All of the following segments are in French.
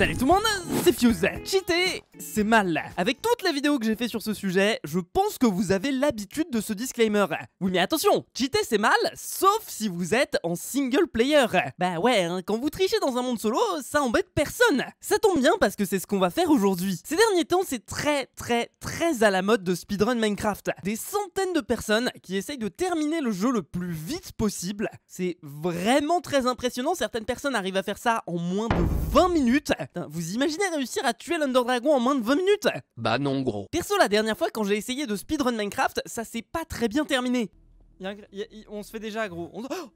Salut tout le monde, c'est Fuse. Cheater, c'est mal. Avec toutes les vidéos que j'ai fait sur ce sujet, je pense que vous avez l'habitude de ce disclaimer. Oui mais attention, cheater c'est mal, sauf si vous êtes en single player. Bah ouais, hein, quand vous trichez dans un monde solo, ça embête personne. Ça tombe bien parce que c'est ce qu'on va faire aujourd'hui. Ces derniers temps, c'est très très très à la mode de speedrun Minecraft. Des centaines de personnes qui essayent de terminer le jeu le plus vite possible. C'est vraiment très impressionnant, certaines personnes arrivent à faire ça en moins de 20 minutes. Hein. Vous imaginez réussir à tuer l'Underdragon en moins de 20 minutes Bah non gros. Perso la dernière fois quand j'ai essayé de speedrun Minecraft, ça s'est pas très bien terminé on se fait déjà gros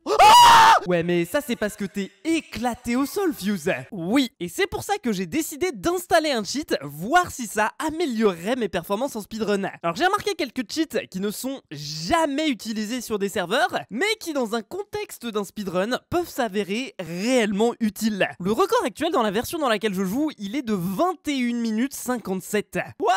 ah ouais, mais ça c'est parce que t'es éclaté au sol, Fuse. Oui, et c'est pour ça que j'ai décidé d'installer un cheat, voir si ça améliorerait mes performances en speedrun. Alors j'ai remarqué quelques cheats qui ne sont jamais utilisés sur des serveurs, mais qui dans un contexte d'un speedrun peuvent s'avérer réellement utiles. Le record actuel dans la version dans laquelle je joue, il est de 21 minutes 57. What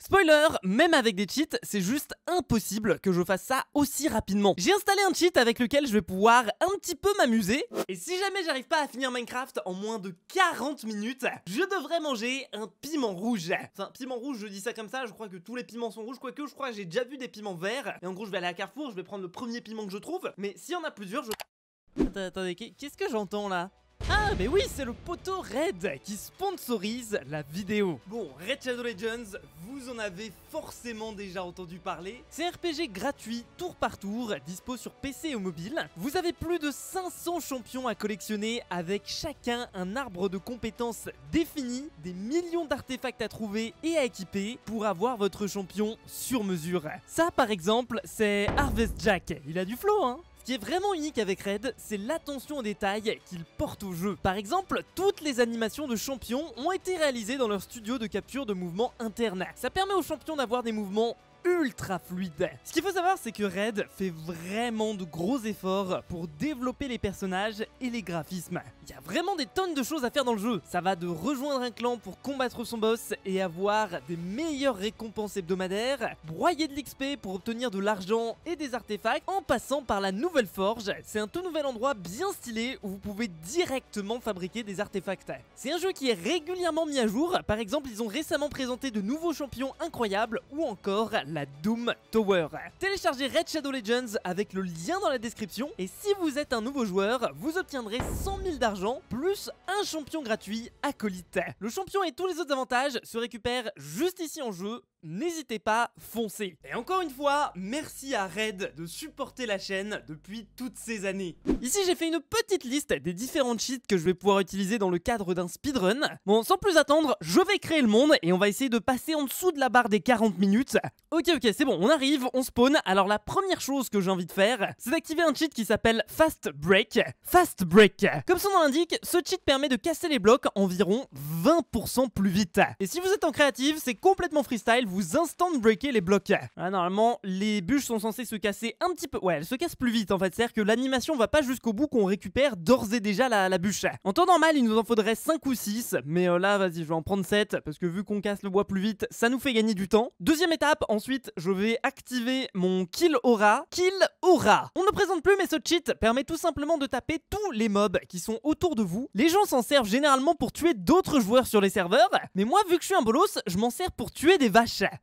Spoiler, même avec des cheats, c'est juste impossible que je fasse ça aussi rapidement. J'ai installé un cheat avec lequel je vais pouvoir un petit peu m'amuser. Et si jamais j'arrive pas à finir Minecraft en moins de 40 minutes, je devrais manger un piment rouge. Enfin, piment rouge, je dis ça comme ça, je crois que tous les piments sont rouges, quoique je crois que j'ai déjà vu des piments verts. Et en gros, je vais aller à Carrefour, je vais prendre le premier piment que je trouve. Mais s'il y en a plusieurs, je... attendez, qu'est-ce que j'entends là ah mais oui, c'est le poteau Red qui sponsorise la vidéo. Bon, Red Shadow Legends, vous en avez forcément déjà entendu parler. C'est un RPG gratuit, tour par tour, dispo sur PC ou mobile. Vous avez plus de 500 champions à collectionner avec chacun un arbre de compétences défini, des millions d'artefacts à trouver et à équiper pour avoir votre champion sur mesure. Ça par exemple, c'est Harvest Jack. Il a du flow hein ce qui est vraiment unique avec Red, c'est l'attention aux détails qu'il porte au jeu. Par exemple, toutes les animations de champions ont été réalisées dans leur studio de capture de mouvements interne. Ça permet aux champions d'avoir des mouvements ultra fluides. Ce qu'il faut savoir, c'est que Red fait vraiment de gros efforts pour développer les personnages et les graphismes. Il y a vraiment des tonnes de choses à faire dans le jeu. Ça va de rejoindre un clan pour combattre son boss et avoir des meilleures récompenses hebdomadaires, broyer de l'XP pour obtenir de l'argent et des artefacts, en passant par la nouvelle forge. C'est un tout nouvel endroit bien stylé où vous pouvez directement fabriquer des artefacts. C'est un jeu qui est régulièrement mis à jour. Par exemple, ils ont récemment présenté de nouveaux champions incroyables ou encore la Doom Tower. Téléchargez Red Shadow Legends avec le lien dans la description et si vous êtes un nouveau joueur, vous obtiendrez 100 000 d'argent plus un champion gratuit acolyte. Le champion et tous les autres avantages se récupèrent juste ici en jeu n'hésitez pas, foncez Et encore une fois, merci à Red de supporter la chaîne depuis toutes ces années. Ici j'ai fait une petite liste des différents cheats que je vais pouvoir utiliser dans le cadre d'un speedrun. Bon, sans plus attendre, je vais créer le monde et on va essayer de passer en dessous de la barre des 40 minutes. Ok ok, c'est bon, on arrive, on spawn. Alors la première chose que j'ai envie de faire, c'est d'activer un cheat qui s'appelle Fast Break. Fast Break. Comme son nom l'indique, ce cheat permet de casser les blocs environ 20% plus vite. Et si vous êtes en créative, c'est complètement freestyle, vous instant breaker les blocs. Ah, normalement, les bûches sont censées se casser un petit peu. Ouais, elles se cassent plus vite en fait. C'est-à-dire que l'animation va pas jusqu'au bout qu'on récupère d'ores et déjà la, bûche. En temps normal, il nous en faudrait 5 ou 6. Mais euh, là, vas-y, je vais en prendre 7. Parce que vu qu'on casse le bois plus vite, ça nous fait gagner du temps. Deuxième étape, ensuite, je vais activer mon kill aura. Kill aura. On ne présente plus, mais ce cheat permet tout simplement de taper tous les mobs qui sont autour de vous. Les gens s'en servent généralement pour tuer d'autres joueurs sur les serveurs. Mais moi, vu que je suis un bolos, je m'en sers pour tuer des vaches. Russia.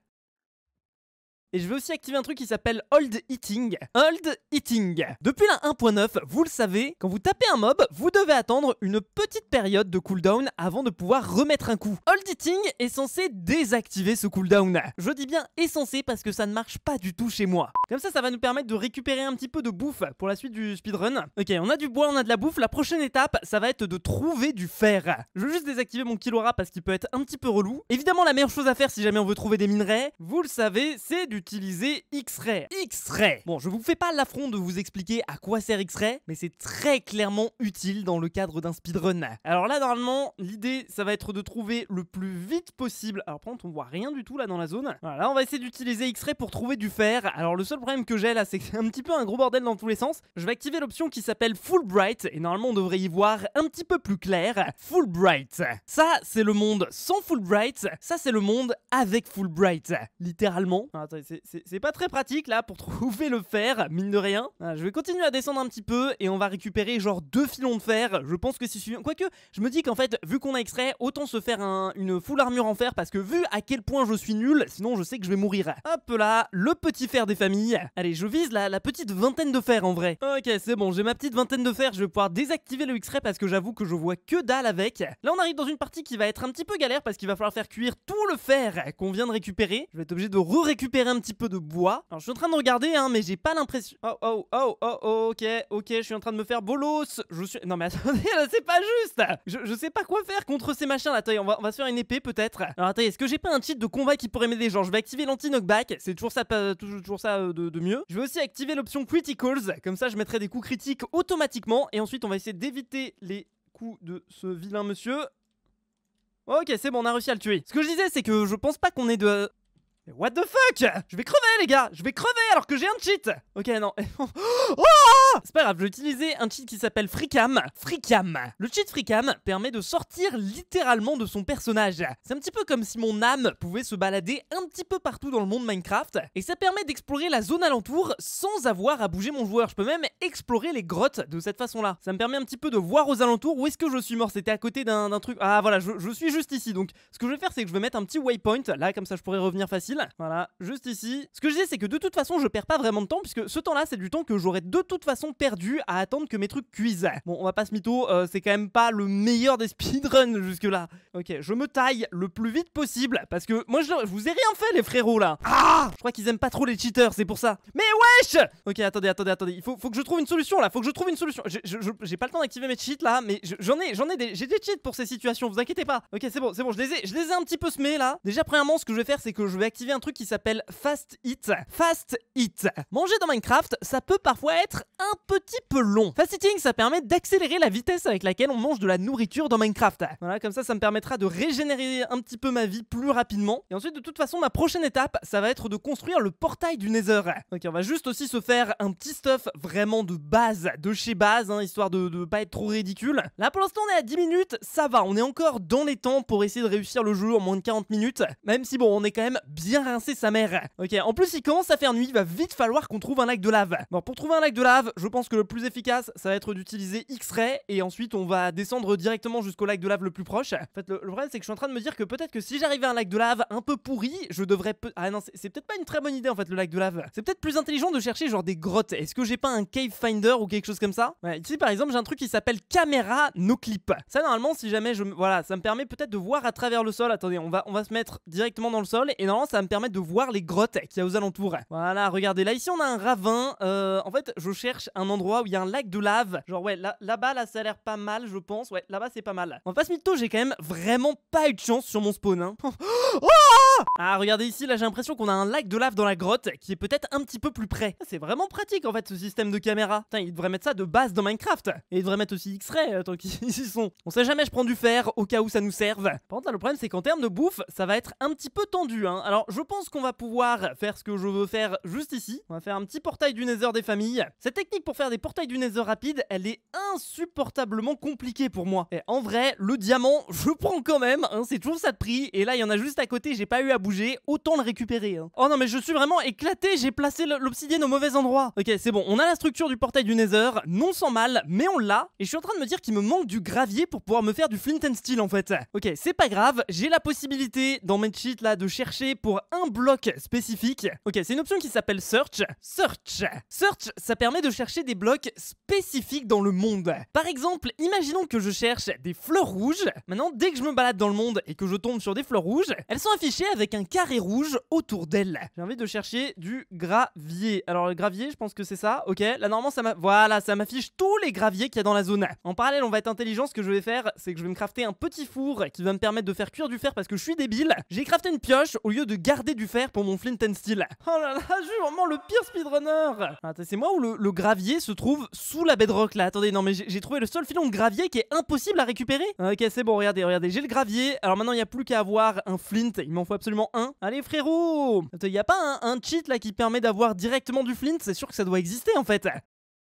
Et je vais aussi activer un truc qui s'appelle Hold Eating. Old Eating. Depuis la 1.9, vous le savez, quand vous tapez un mob, vous devez attendre une petite période de cooldown avant de pouvoir remettre un coup. Old Eating est censé désactiver ce cooldown. Je dis bien est censé parce que ça ne marche pas du tout chez moi. Comme ça, ça va nous permettre de récupérer un petit peu de bouffe pour la suite du speedrun. Ok, on a du bois, on a de la bouffe. La prochaine étape, ça va être de trouver du fer. Je veux juste désactiver mon Kilora parce qu'il peut être un petit peu relou. Évidemment, la meilleure chose à faire si jamais on veut trouver des minerais, vous le savez, c'est du utiliser X-Ray. X-Ray Bon, je vous fais pas l'affront de vous expliquer à quoi sert X-Ray, mais c'est très clairement utile dans le cadre d'un speedrun. Alors là, normalement, l'idée, ça va être de trouver le plus vite possible. Alors par contre, on voit rien du tout là dans la zone. Voilà, là, on va essayer d'utiliser X-Ray pour trouver du fer. Alors le seul problème que j'ai là, c'est que c'est un petit peu un gros bordel dans tous les sens. Je vais activer l'option qui s'appelle Full Bright, et normalement, on devrait y voir un petit peu plus clair. Full Bright. Ça, c'est le monde sans Full Bright. Ça, c'est le monde avec Full Bright. Littéralement. Ah, c'est pas très pratique là pour trouver le fer, mine de rien. Je vais continuer à descendre un petit peu et on va récupérer genre deux filons de fer. Je pense que si suffisant. Quoique, je me dis qu'en fait, vu qu'on a extrait, autant se faire une full armure en fer parce que vu à quel point je suis nul, sinon je sais que je vais mourir. Hop là, le petit fer des familles. Allez, je vise la, petite vingtaine de fer en vrai. Ok, c'est bon, j'ai ma petite vingtaine de fer. Je vais pouvoir désactiver le X-ray parce que j'avoue que je vois que dalle avec. Là, on arrive dans une partie qui va être un petit peu galère parce qu'il va falloir faire cuire tout le fer qu'on vient de récupérer. Je vais être obligé de re-récupérer un petit peu de bois. Alors, je suis en train de regarder, hein, mais j'ai pas l'impression... Oh, oh, oh, oh, oh, ok, ok, je suis en train de me faire bolos. Je suis... Non, mais attendez, là, c'est pas juste je, je, sais pas quoi faire contre ces machins, là. Attendez, on va, on va se faire une épée, peut-être. Alors, attendez, est-ce que j'ai pas un titre de combat qui pourrait m'aider gens je vais activer l'anti-knockback. C'est toujours ça, toujours, toujours ça euh, de, de, mieux. Je vais aussi activer l'option Criticals. Comme ça, je mettrai des coups critiques automatiquement. Et ensuite, on va essayer d'éviter les coups de ce vilain monsieur. Ok, c'est bon, on a réussi à le tuer. Ce que je disais, c'est que je pense pas qu'on ait de what the fuck Je vais crever les gars Je vais crever alors que j'ai un cheat Ok non. oh C'est pas grave, je vais utiliser un cheat qui s'appelle Freecam. Freecam. Le cheat Freecam permet de sortir littéralement de son personnage. C'est un petit peu comme si mon âme pouvait se balader un petit peu partout dans le monde Minecraft et ça permet d'explorer la zone alentour sans avoir à bouger mon joueur. Je peux même explorer les grottes de cette façon-là. Ça me permet un petit peu de voir aux alentours où est-ce que je suis mort. C'était à côté d'un truc... Ah voilà, je, suis juste ici. Donc ce que je vais faire c'est que je vais mettre un petit waypoint là comme ça je pourrais revenir facile voilà, juste ici. Ce que je disais, c'est que de toute façon, je perds pas vraiment de temps, puisque ce temps-là, c'est du temps que j'aurais de toute façon perdu à attendre que mes trucs cuisent. Bon, on va pas se mytho, euh, c'est quand même pas le meilleur des speedruns jusque-là. Ok, je me taille le plus vite possible, parce que moi, je, vous ai rien fait, les frérots, là. Ah Je crois qu'ils aiment pas trop les cheaters, c'est pour ça. Mais wesh Ok, attendez, attendez, attendez. Il faut, faut que je trouve une solution, là. Faut que je trouve une solution. J'ai pas le temps d'activer mes cheats, là, mais j'en ai, j'en ai des... J'ai des cheats pour ces situations, vous inquiétez pas. Ok, c'est bon, c'est bon, je les ai, je les ai un petit peu semés, là. Déjà, premièrement, ce que je vais faire, c'est que je vais activer un truc qui s'appelle Fast Eat. Fast Eat. Manger dans Minecraft, ça peut parfois être un petit peu long. Fast Eating, ça permet d'accélérer la vitesse avec laquelle on mange de la nourriture dans Minecraft. Voilà, comme ça, ça me permettra de régénérer un petit peu ma vie plus rapidement. Et ensuite, de toute façon, ma prochaine étape, ça va être de construire le portail du Nether. Donc on va juste aussi se faire un petit stuff vraiment de base, de chez base, hein, histoire de ne pas être trop ridicule. Là, pour l'instant, on est à 10 minutes, ça va, on est encore dans les temps pour essayer de réussir le jeu en moins de 40 minutes. Même si, bon, on est quand même bien rincer sa mère. Ok, en plus, il commence à faire nuit, il va vite falloir qu'on trouve un lac de lave. Bon, pour trouver un lac de lave, je pense que le plus efficace, ça va être d'utiliser X-Ray, et ensuite, on va descendre directement jusqu'au lac de lave le plus proche. En fait, le, vrai problème, c'est que je suis en train de me dire que peut-être que si j'arrive à un lac de lave un peu pourri, je devrais... ah non, c'est peut-être pas une très bonne idée, en fait, le lac de lave. C'est peut-être plus intelligent de chercher, genre, des grottes. Est-ce que j'ai pas un cave finder ou quelque chose comme ça Ici, par exemple, j'ai un truc qui s'appelle Caméra No Clip. Ça, normalement, si jamais je... Voilà, ça me permet peut-être de voir à travers le sol. Attendez, on va, on va se mettre directement dans le sol, et normalement, ça permettre de voir les grottes qu'il y a aux alentours. Voilà, regardez, là ici on a un ravin. Euh, en fait, je cherche un endroit où il y a un lac de lave. Genre ouais, là-bas là, là ça a l'air pas mal, je pense. Ouais, là-bas c'est pas mal. En face mytho, j'ai quand même vraiment pas eu de chance sur mon spawn. Hein. oh ah, regardez ici, là j'ai l'impression qu'on a un lac de lave dans la grotte qui est peut-être un petit peu plus près. C'est vraiment pratique en fait ce système de caméra. Putain, ils devraient mettre ça de base dans Minecraft. Et ils devraient mettre aussi X-Ray euh, tant qu'ils y sont. On sait jamais, je prends du fer au cas où ça nous serve. Par contre, là le problème c'est qu'en termes de bouffe, ça va être un petit peu tendu. Hein. Alors, je pense qu'on va pouvoir faire ce que je veux faire juste ici. On va faire un petit portail du Nether des familles. Cette technique pour faire des portails du Nether rapide, elle est insupportablement compliquée pour moi. Et en vrai, le diamant, je prends quand même. Hein, c'est toujours ça de prix. Et là, il y en a juste à côté, j'ai pas eu à bouger. Autant le récupérer. Hein. Oh non, mais je suis vraiment éclaté. J'ai placé l'obsidienne au mauvais endroit. Ok, c'est bon. On a la structure du portail du Nether. Non sans mal, mais on l'a. Et je suis en train de me dire qu'il me manque du gravier pour pouvoir me faire du flint and steel en fait. Ok, c'est pas grave. J'ai la possibilité dans mes cheats là de chercher pour un bloc spécifique. Ok, c'est une option qui s'appelle Search. Search. Search, ça permet de chercher des blocs spécifiques dans le monde. Par exemple, imaginons que je cherche des fleurs rouges. Maintenant, dès que je me balade dans le monde et que je tombe sur des fleurs rouges, elles sont affichées avec un carré rouge autour d'elles. J'ai envie de chercher du gravier. Alors, le gravier, je pense que c'est ça. Ok, là, normalement, ça m'affiche voilà, ça tous les graviers qu'il y a dans la zone. En parallèle, on va être intelligent. Ce que je vais faire, c'est que je vais me crafter un petit four qui va me permettre de faire cuire du fer parce que je suis débile. J'ai crafté une pioche au lieu de garder du fer pour mon Flint and Steel. Oh là là, je suis vraiment le pire speedrunner C'est moi où le, gravier se trouve sous la bedrock là Attendez, non mais j'ai trouvé le seul filon de gravier qui est impossible à récupérer Ok, c'est bon, regardez, regardez, j'ai le gravier. Alors maintenant, il n'y a plus qu'à avoir un Flint, il m'en faut absolument un. Allez frérot Il n'y a pas un, cheat là qui permet d'avoir directement du Flint C'est sûr que ça doit exister en fait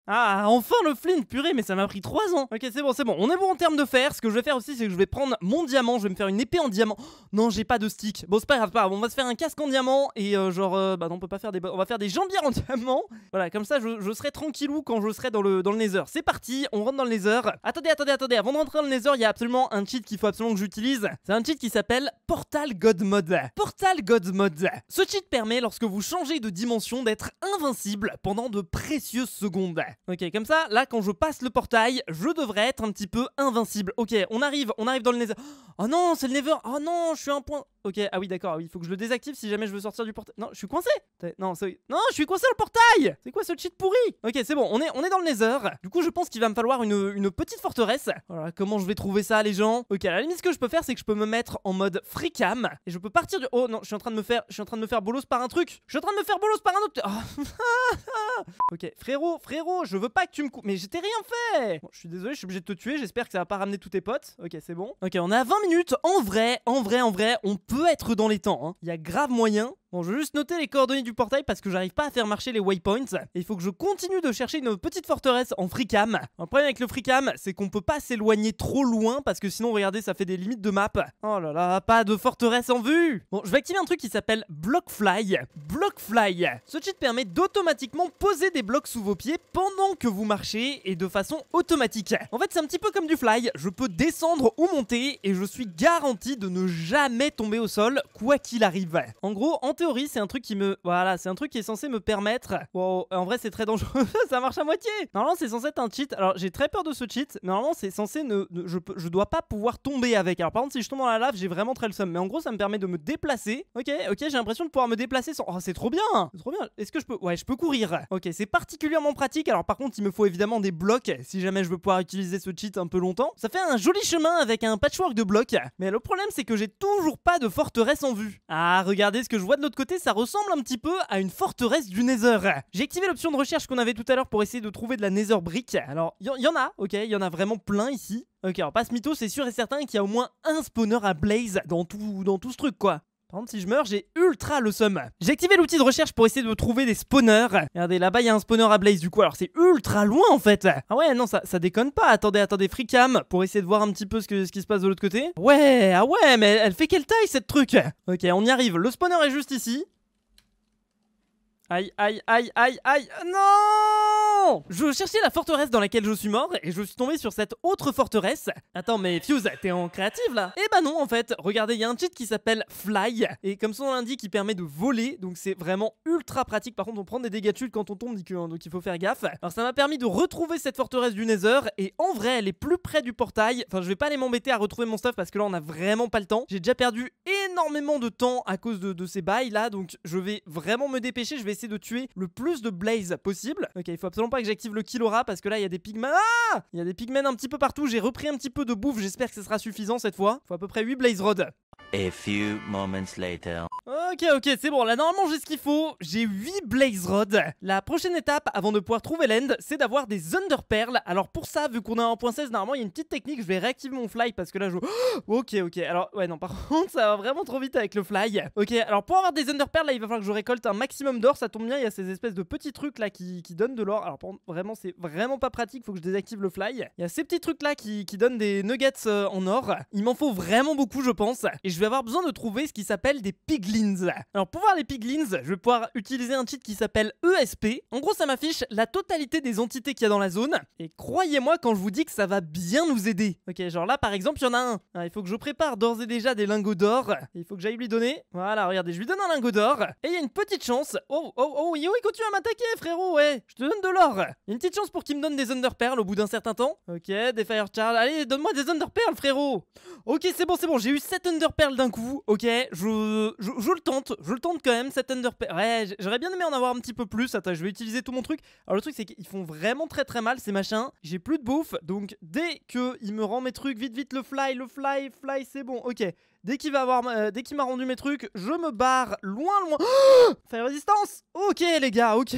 ah, enfin le flint, purée, mais ça m'a pris 3 ans. Ok, c'est bon, c'est bon. On est bon en termes de fer. Ce que je vais faire aussi, c'est que je vais prendre mon diamant. Je vais me faire une épée en diamant. non, j'ai pas de stick. Bon, c'est pas grave, pas On va se faire un casque en diamant. Et euh, genre, euh, bah on peut pas faire des. On va faire des jambières en diamant. Voilà, comme ça, je, serai tranquillou quand je serai dans le, dans le nether. C'est parti, on rentre dans le nether. Attendez, attendez, attendez. Avant de rentrer dans le nether, il y a absolument un cheat qu'il faut absolument que j'utilise. C'est un cheat qui s'appelle Portal God Mode. Portal God Mode. Ce cheat permet, lorsque vous changez de dimension, d'être invincible pendant de précieuses secondes. Ok, comme ça, là, quand je passe le portail, je devrais être un petit peu invincible. Ok, on arrive, on arrive dans le nez Oh non, c'est le never. Oh non, je suis un point. Ok, ah oui, d'accord. Ah oui, faut que je le désactive si jamais je veux sortir du portail. Non, je suis coincé. Non, non, je suis coincé dans le portail. C'est quoi ce cheat pourri Ok, c'est bon. On est, on est dans le nether. Du coup, je pense qu'il va me falloir une, petite forteresse. Voilà, comment je vais trouver ça, les gens Ok, à la limite, ce que je peux faire, c'est que je peux me mettre en mode free et je peux partir du. Oh non, je suis en train de me faire, je suis en train de me faire bolos par un truc. Je suis en train de me faire bolos par un autre. Oh. ok, frérot, frérot, je veux pas que tu me coupes. Mais j'étais rien fait. je suis désolé, je suis obligé de te tuer. J'espère que ça va pas ramener tous tes potes. Ok, c'est bon. Ok, on a 20 en vrai, en vrai, en vrai, on peut être dans les temps. Hein. Il y a grave moyen Bon, je vais juste noter les coordonnées du portail parce que j'arrive pas à faire marcher les waypoints. Et il faut que je continue de chercher une petite forteresse en freecam. Un problème avec le freecam, c'est qu'on peut pas s'éloigner trop loin parce que sinon, regardez, ça fait des limites de map. Oh là là, pas de forteresse en vue Bon, je vais activer un truc qui s'appelle Blockfly. Blockfly Ce cheat permet d'automatiquement poser des blocs sous vos pieds pendant que vous marchez et de façon automatique. En fait, c'est un petit peu comme du fly. Je peux descendre ou monter et je suis garanti de ne jamais tomber au sol, quoi qu'il arrive. En gros, en théorie, c'est un truc qui me. Voilà, c'est un truc qui est censé me permettre. Wow, en vrai, c'est très dangereux. ça marche à moitié. Normalement, c'est censé être un cheat. Alors, j'ai très peur de ce cheat. Mais normalement, c'est censé ne. je, je, dois pas pouvoir tomber avec. Alors, par contre si je tombe dans la lave, j'ai vraiment très le seum. Mais en gros, ça me permet de me déplacer. Ok, ok, j'ai l'impression de pouvoir me déplacer sans. Oh, c'est trop bien. C'est trop bien. Est-ce que je peux. Ouais, je peux courir. Ok, c'est particulièrement pratique. Alors, par contre, il me faut évidemment des blocs si jamais je veux pouvoir utiliser ce cheat un peu longtemps. Ça fait un joli chemin avec un patchwork de blocs. Mais le problème, c'est que j'ai toujours pas de forteresse en vue. Ah, regardez ce que je vois de D'autre côté, ça ressemble un petit peu à une forteresse du Nether. J'ai activé l'option de recherche qu'on avait tout à l'heure pour essayer de trouver de la Nether brick Alors, il y, en a, ok, il y en a vraiment plein ici. Ok, alors passe mytho, c'est sûr et certain qu'il y a au moins un spawner à Blaze dans tout, dans tout ce truc, quoi si je meurs, j'ai ultra le seum. J'ai activé l'outil de recherche pour essayer de trouver des spawners. Regardez, là-bas, il y a un spawner à Blaze, du coup, alors c'est ultra loin en fait. Ah ouais, non, ça, ça déconne pas. Attendez, attendez, Freecam, pour essayer de voir un petit peu ce, ce qui se passe de l'autre côté. Ouais, ah ouais, mais elle fait quelle taille cette truc Ok, on y arrive. Le spawner est juste ici. Aïe, aïe, aïe, aïe, aïe, non Je cherchais la forteresse dans laquelle je suis mort et je suis tombé sur cette autre forteresse. Attends, mais Fuse, t'es en créative là Eh bah ben non, en fait, regardez, il y a un cheat qui s'appelle Fly et comme son nom l'indique, il permet de voler donc c'est vraiment ultra pratique. Par contre, on prend des dégâts de chute quand on tombe, hein, donc il faut faire gaffe. Alors ça m'a permis de retrouver cette forteresse du Nether et en vrai, elle est plus près du portail. Enfin, je vais pas aller m'embêter à retrouver mon stuff parce que là, on a vraiment pas le temps. J'ai déjà perdu énormément de temps à cause de, ces bails là, donc je vais vraiment me dépêcher, je vais essayer de tuer le plus de Blaze possible. Ok, il faut absolument pas que j'active le Killora parce que là il y a des pigmen... Ah Il y a des pigmen un petit peu partout, j'ai repris un petit peu de bouffe, j'espère que ce sera suffisant cette fois. Faut à peu près 8 Blaze rods a few moments later. Ok, ok, c'est bon, là normalement j'ai ce qu'il faut. J'ai 8 Blaze Rod. La prochaine étape avant de pouvoir trouver l'end, c'est d'avoir des under Alors pour ça, vu qu'on est en 1.16, normalement il y a une petite technique, je vais réactiver mon fly parce que là je. ok, ok, alors ouais, non, par contre ça va vraiment trop vite avec le fly. Ok, alors pour avoir des under là il va falloir que je récolte un maximum d'or. Ça tombe bien, il y a ces espèces de petits trucs là qui, qui donnent de l'or. Alors vraiment, c'est vraiment pas pratique, faut que je désactive le fly. Il y a ces petits trucs là qui, qui donnent des nuggets euh, en or. Il m'en faut vraiment beaucoup, je pense et je vais avoir besoin de trouver ce qui s'appelle des piglins. Alors pour voir les piglins, je vais pouvoir utiliser un titre qui s'appelle ESP. En gros, ça m'affiche la totalité des entités qu'il y a dans la zone. Et croyez-moi quand je vous dis que ça va bien nous aider. Ok, genre là par exemple, il y en a un. Ah, il faut que je prépare d'ores et déjà des lingots d'or. Il faut que j'aille lui donner. Voilà, regardez, je lui donne un lingot d'or. Et il y a une petite chance. Oh, oh, oh, Yo, il continue à m'attaquer, frérot, ouais. Je te donne de l'or. une petite chance pour qu'il me donne des underperles au bout d'un certain temps. Ok, des fire charles. Allez, donne-moi des underperles, frérot. Ok, c'est bon, c'est bon, j'ai eu 7 Under Perle d'un coup, ok, je, je, le tente, je le tente quand même Cette Ouais, j'aurais bien aimé en avoir un petit peu plus. Attends, je vais utiliser tout mon truc. Alors le truc c'est qu'ils font vraiment très très mal ces machins. J'ai plus de bouffe, donc dès que me rend mes trucs, vite vite le fly, le fly, fly, c'est bon, ok. Dès qu'il va avoir, euh, dès qu'il m'a rendu mes trucs, je me barre loin, loin. Oh Fire résistance. Ok les gars, ok.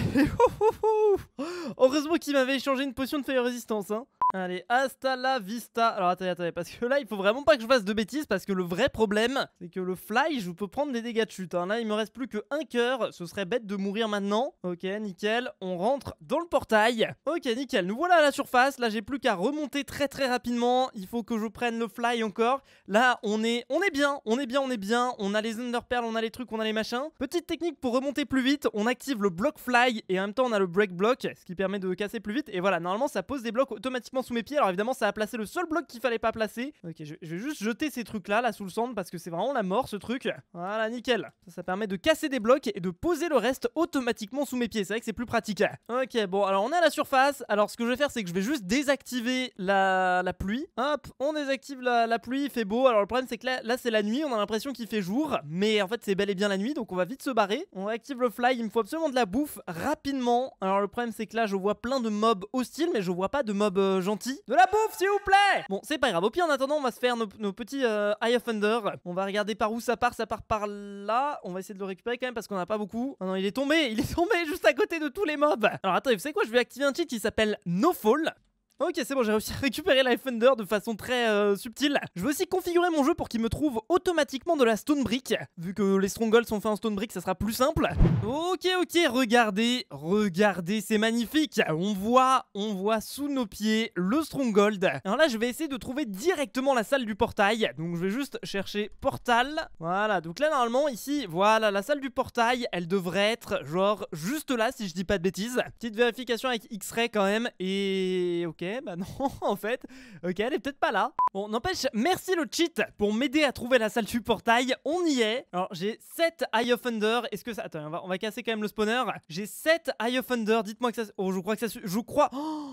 Heureusement qu'il m'avait échangé une potion de fire résistance. Hein. Allez, hasta la vista. Alors attendez, attendez, parce que là, il faut vraiment pas que je fasse de bêtises, parce que le vrai problème, c'est que le fly, je peux prendre des dégâts de chute. Hein. Là, il me reste plus que un cœur. Ce serait bête de mourir maintenant. Ok, nickel. On rentre dans le portail. Ok, nickel. Nous voilà à la surface. Là, j'ai plus qu'à remonter très très rapidement. Il faut que je prenne le fly encore. Là, on est, on est on est bien, on est bien, on a les underperles, on a les trucs, on a les machins. Petite technique pour remonter plus vite, on active le block fly et en même temps on a le break block, ce qui permet de casser plus vite. Et voilà, normalement ça pose des blocs automatiquement sous mes pieds. Alors évidemment ça a placé le seul bloc qu'il fallait pas placer. Ok, je, vais juste jeter ces trucs là, là sous le centre parce que c'est vraiment la mort ce truc. Voilà, nickel. Ça, permet de casser des blocs et de poser le reste automatiquement sous mes pieds. C'est vrai que c'est plus pratique. Ok, bon, alors on est à la surface. Alors ce que je vais faire c'est que je vais juste désactiver la, la pluie. Hop, on désactive la, pluie, il fait beau. Alors le problème c'est que là, là c'est la nuit, on a l'impression qu'il fait jour, mais en fait c'est bel et bien la nuit, donc on va vite se barrer. On active le fly, il me faut absolument de la bouffe, rapidement. Alors le problème c'est que là je vois plein de mobs hostiles, mais je vois pas de mobs euh, gentils. De la bouffe s'il vous plaît Bon c'est pas grave, au pire en attendant on va se faire nos, petits euh, Eye of Thunder. On va regarder par où ça part, ça part par là. On va essayer de le récupérer quand même parce qu'on a pas beaucoup. Oh non il est tombé, il est tombé juste à côté de tous les mobs. Alors attendez, vous savez quoi, je vais activer un cheat qui s'appelle No Fall. Ok, c'est bon, j'ai réussi à récupérer l'iPhone de façon très euh, subtile. Je vais aussi configurer mon jeu pour qu'il me trouve automatiquement de la stone brick. Vu que les strongholds sont faits en stone brick, ça sera plus simple. Ok, ok, regardez, regardez, c'est magnifique. On voit, on voit sous nos pieds le stronghold. Alors là, je vais essayer de trouver directement la salle du portail. Donc je vais juste chercher portal. Voilà, donc là, normalement, ici, voilà, la salle du portail, elle devrait être genre juste là, si je dis pas de bêtises. Petite vérification avec X-Ray quand même. Et ok bah non, en fait, ok, elle est peut-être pas là. Bon, n'empêche, merci le cheat pour m'aider à trouver la salle du portail, on y est. Alors, j'ai 7 Eye of Thunder, est-ce que ça... Attends, on va, casser quand même le spawner. J'ai 7 Eye of Thunder, dites-moi que ça... Oh, je crois que ça... Je crois... Oh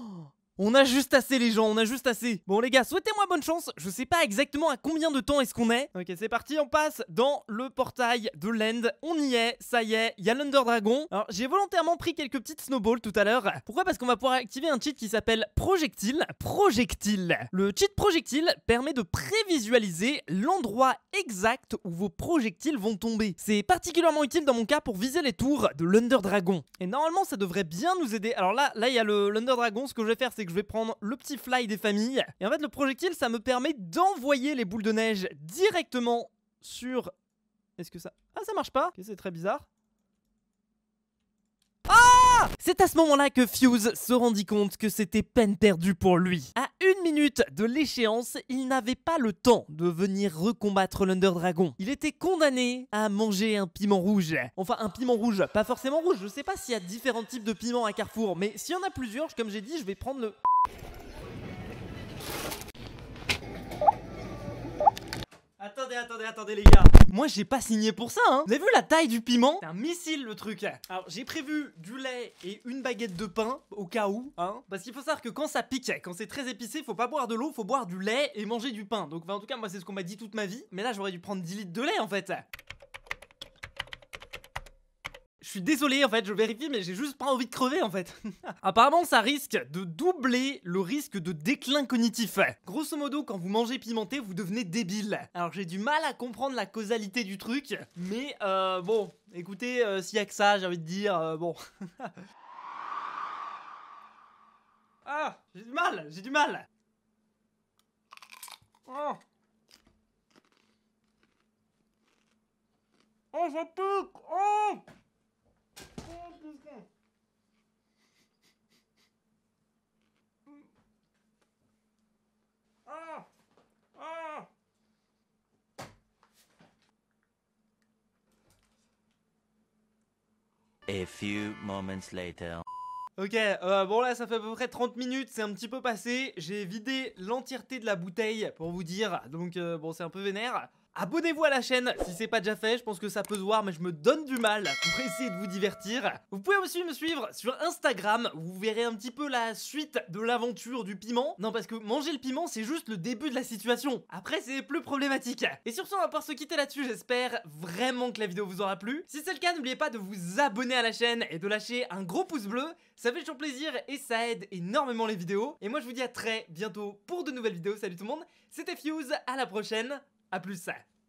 on a juste assez les gens, on a juste assez. Bon les gars, souhaitez-moi bonne chance, je sais pas exactement à combien de temps est-ce qu'on est. Ok c'est parti, on passe dans le portail de l'End. On y est, ça y est, il y a l'Under Dragon. Alors j'ai volontairement pris quelques petites snowballs tout à l'heure. Pourquoi Parce qu'on va pouvoir activer un cheat qui s'appelle Projectile. Projectile. Le cheat Projectile permet de prévisualiser l'endroit exact où vos projectiles vont tomber. C'est particulièrement utile dans mon cas pour viser les tours de l'Under Dragon. Et normalement ça devrait bien nous aider. Alors là, là il y a l'Under Dragon, ce que je vais faire c'est que je vais prendre le petit fly des familles. Et en fait, le projectile, ça me permet d'envoyer les boules de neige directement sur... Est-ce que ça... Ah, ça marche pas C'est très bizarre. C'est à ce moment-là que Fuse se rendit compte que c'était peine perdue pour lui. À une minute de l'échéance, il n'avait pas le temps de venir recombattre l'Underdragon. Dragon. Il était condamné à manger un piment rouge. Enfin, un piment rouge, pas forcément rouge, je sais pas s'il y a différents types de piments à Carrefour, mais s'il y en a plusieurs, comme j'ai dit, je vais prendre le... attendez, attendez les gars. Moi j'ai pas signé pour ça, hein. Vous avez vu la taille du piment C'est un missile le truc. Alors j'ai prévu du lait et une baguette de pain au cas où, hein. Parce qu'il faut savoir que quand ça pique, quand c'est très épicé, faut pas boire de l'eau, faut boire du lait et manger du pain. Donc en tout cas moi c'est ce qu'on m'a dit toute ma vie. Mais là j'aurais dû prendre 10 litres de lait en fait. Je suis désolé en fait, je vérifie, mais j'ai juste pas envie de crever en fait. Apparemment, ça risque de doubler le risque de déclin cognitif. Grosso modo, quand vous mangez pimenté, vous devenez débile. Alors j'ai du mal à comprendre la causalité du truc, mais euh, bon, écoutez, euh, s'il y a que ça, j'ai envie de dire, euh, bon. ah, j'ai du mal, j'ai du mal. Oh. Oh, ça pique Oh few moments later. Ok, euh, bon là ça fait à peu près 30 minutes, c'est un petit peu passé, j'ai vidé l'entièreté de la bouteille pour vous dire, donc euh, bon c'est un peu vénère. Abonnez-vous à la chaîne si c'est pas déjà fait, je pense que ça peut se voir mais je me donne du mal pour essayer de vous divertir. Vous pouvez aussi me suivre sur Instagram, vous verrez un petit peu la suite de l'aventure du piment. Non parce que manger le piment c'est juste le début de la situation, après c'est plus problématique. Et sur ce on va pouvoir se quitter là-dessus, j'espère vraiment que la vidéo vous aura plu. Si c'est le cas n'oubliez pas de vous abonner à la chaîne et de lâcher un gros pouce bleu, ça fait toujours plaisir et ça aide énormément les vidéos. Et moi je vous dis à très bientôt pour de nouvelles vidéos, salut tout le monde, c'était Fuse, à la prochaine à plus!